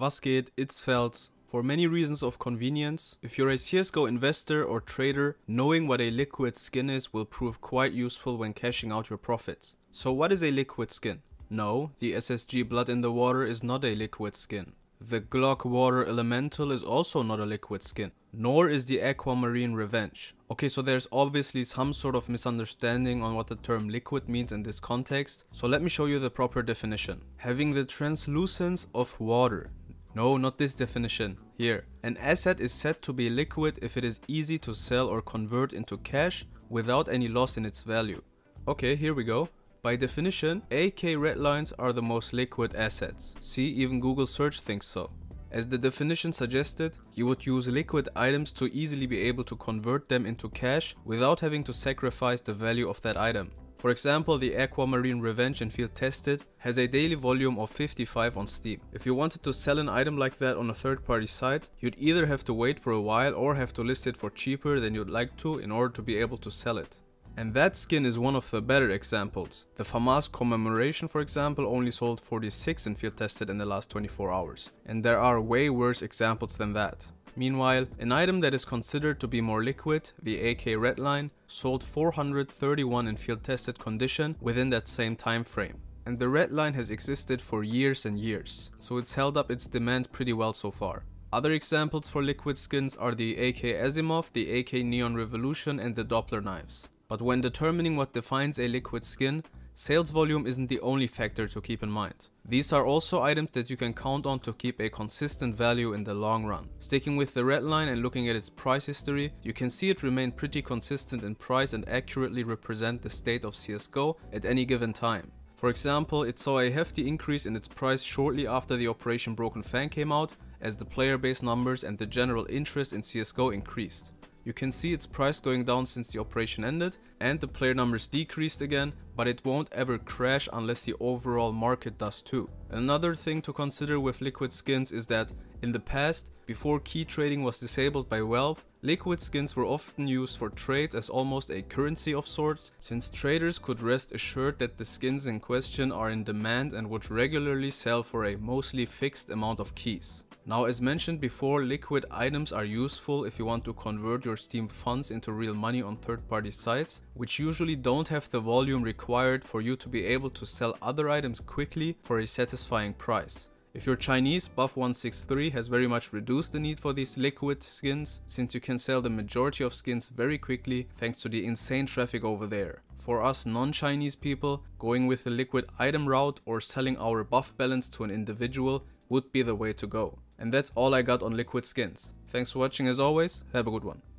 Was geht? It's Felds. For many reasons of convenience, if you're a CSGO investor or trader, knowing what a liquid skin is will prove quite useful when cashing out your profits. So what is a liquid skin? No, the SSG blood in the water is not a liquid skin. The Glock Water Elemental is also not a liquid skin, nor is the Aquamarine Revenge. Okay, so there's obviously some sort of misunderstanding on what the term liquid means in this context, so let me show you the proper definition. Having the translucence of water, no, not this definition. Here. An asset is said to be liquid if it is easy to sell or convert into cash without any loss in its value. Okay, here we go. By definition, AK red lines are the most liquid assets. See, even Google search thinks so. As the definition suggested, you would use liquid items to easily be able to convert them into cash without having to sacrifice the value of that item. For example, the Aquamarine Revenge and Field Tested has a daily volume of 55 on Steam. If you wanted to sell an item like that on a third party site, you'd either have to wait for a while or have to list it for cheaper than you'd like to in order to be able to sell it. And that skin is one of the better examples. The FAMAS commemoration for example only sold 46 in field tested in the last 24 hours. And there are way worse examples than that. Meanwhile, an item that is considered to be more liquid, the AK Redline, sold 431 in field tested condition within that same time frame. And the Redline has existed for years and years, so it's held up its demand pretty well so far. Other examples for liquid skins are the AK Asimov, the AK Neon Revolution and the Doppler knives. But when determining what defines a liquid skin, Sales volume isn't the only factor to keep in mind. These are also items that you can count on to keep a consistent value in the long run. Sticking with the red line and looking at its price history, you can see it remain pretty consistent in price and accurately represent the state of CSGO at any given time. For example, it saw a hefty increase in its price shortly after the Operation Broken Fan came out, as the player base numbers and the general interest in CSGO increased. You can see its price going down since the operation ended and the player numbers decreased again, but it won't ever crash unless the overall market does too. Another thing to consider with liquid skins is that in the past, before key trading was disabled by Valve, liquid skins were often used for trade as almost a currency of sorts, since traders could rest assured that the skins in question are in demand and would regularly sell for a mostly fixed amount of keys. Now as mentioned before, liquid items are useful if you want to convert your Steam funds into real money on third-party sites, which usually don't have the volume required for you to be able to sell other items quickly for a satisfying price. If you're Chinese, Buff 163 has very much reduced the need for these liquid skins, since you can sell the majority of skins very quickly thanks to the insane traffic over there. For us non-Chinese people, going with the liquid item route or selling our buff balance to an individual would be the way to go. And that's all I got on liquid skins. Thanks for watching as always, have a good one.